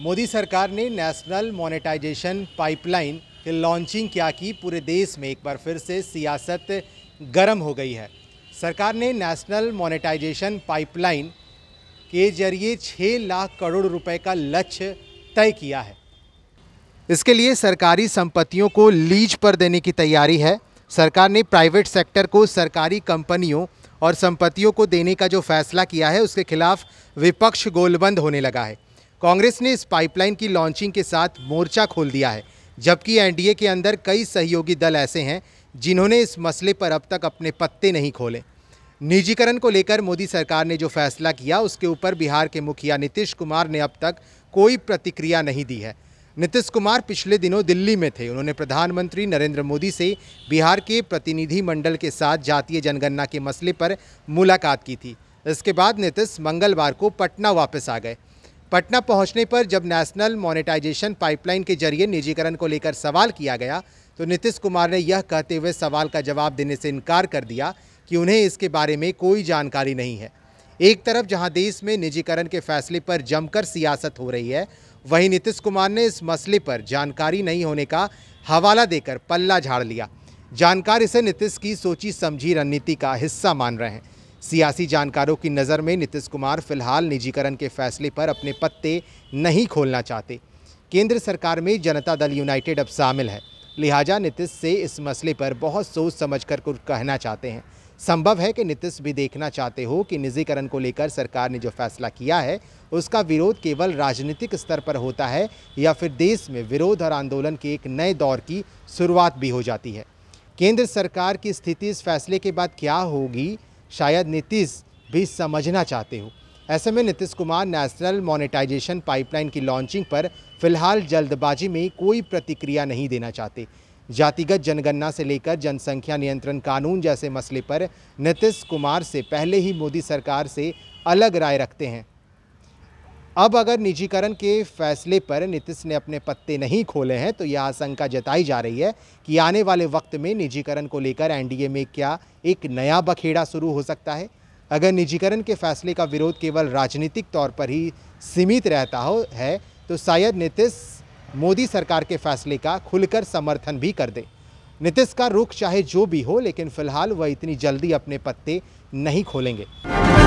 मोदी सरकार ने national monetization pipeline के लॉन्चिंग क्या की पूरे देश में एक बार फिर से सियासत गर्म हो गई है सरकार ने नेशनल मोनेटाइजेशन पाइपलाइन के जरिए 6 लाख करोड़ रुपए का लक्ष्य तय किया है इसके लिए सरकारी संपत्तियों को लीज पर देने की तैयारी है सरकार ने प्राइवेट सेक्टर को सरकारी कंपनियों और संपत्तियों को देने का जो फैसला किया है उसके खिलाफ विपक्ष गोलबंद होने लगा है कांग्रेस ने इस पाइपलाइन की लॉन्चिंग के साथ मोर्चा खोल दिया है जबकि एनडीए के अंदर कई सहयोगी दल ऐसे हैं जिन्होंने इस मसले पर अब तक अपने पत्ते नहीं खोले निजीकरण को लेकर मोदी सरकार ने जो फैसला किया उसके ऊपर बिहार के मुखिया नीतीश कुमार ने अब तक कोई प्रतिक्रिया नहीं दी है नीतीश कुमार पिछले दिनों दिल्ली में थे उन्होंने प्रधानमंत्री नरेंद्र मोदी से बिहार के प्रतिनिधि मंडल के साथ जातीय जनगणना के मसले पर मुलाकात की थी इसके बाद नीतीश मंगलवार को पटना वापस आ गए पटना पहुंचने पर जब नेशनल मोनेटाइजेशन पाइपलाइन के जरिए निजीकरण को लेकर सवाल किया गया तो नीतीश कुमार ने यह कहते हुए सवाल का जवाब देने से इनकार कर दिया कि उन्हें इसके बारे में कोई जानकारी नहीं है एक तरफ जहां देश में निजीकरण के फैसले पर जमकर सियासत हो रही है वहीं नीतीश कुमार ने इस मसले पर जानकारी नहीं होने का हवाला देकर पल्ला झाड़ लिया जानकार इसे नीतीश की सोची समझी रणनीति का हिस्सा मान रहे हैं सियासी जानकारों की नज़र में नीतीश कुमार फिलहाल निजीकरण के फैसले पर अपने पत्ते नहीं खोलना चाहते केंद्र सरकार में जनता दल यूनाइटेड अब शामिल है लिहाजा नीतीश से इस मसले पर बहुत सोच समझ कर कुछ कहना चाहते हैं संभव है कि नीतीश भी देखना चाहते हो कि निजीकरण को लेकर सरकार ने जो फैसला किया है उसका विरोध केवल राजनीतिक स्तर पर होता है या फिर देश में विरोध और आंदोलन के एक नए दौर की शुरुआत भी हो जाती है केंद्र सरकार की स्थिति इस फैसले के बाद क्या होगी शायद नीतीश भी समझना चाहते हो ऐसे में Nitish Kumar national monetization pipeline की लॉन्चिंग पर फिलहाल जल्दबाजी में कोई प्रतिक्रिया नहीं देना चाहते जातिगत जनगणना से लेकर जनसंख्या नियंत्रण कानून जैसे मसले पर नीतीश कुमार से पहले ही मोदी सरकार से अलग राय रखते हैं अब अगर निजीकरण के फैसले पर नीतीश ने अपने पत्ते नहीं खोले हैं तो यह आशंका जताई जा रही है कि आने वाले वक्त में निजीकरण को लेकर एनडीए में क्या एक नया बखेड़ा शुरू हो सकता है अगर निजीकरण के फैसले का विरोध केवल राजनीतिक तौर पर ही सीमित रहता हो है तो शायद नीतीश मोदी सरकार के फैसले का खुलकर समर्थन भी कर दे नीतीश का रुख चाहे जो भी हो लेकिन फिलहाल वह इतनी जल्दी अपने पत्ते नहीं खोलेंगे